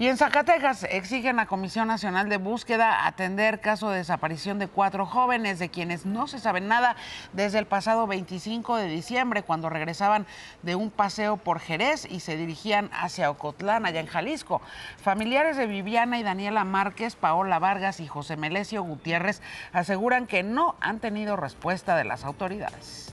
Y en Zacatecas exigen a Comisión Nacional de Búsqueda atender caso de desaparición de cuatro jóvenes de quienes no se sabe nada desde el pasado 25 de diciembre cuando regresaban de un paseo por Jerez y se dirigían hacia Ocotlán, allá en Jalisco. Familiares de Viviana y Daniela Márquez, Paola Vargas y José Melesio Gutiérrez aseguran que no han tenido respuesta de las autoridades.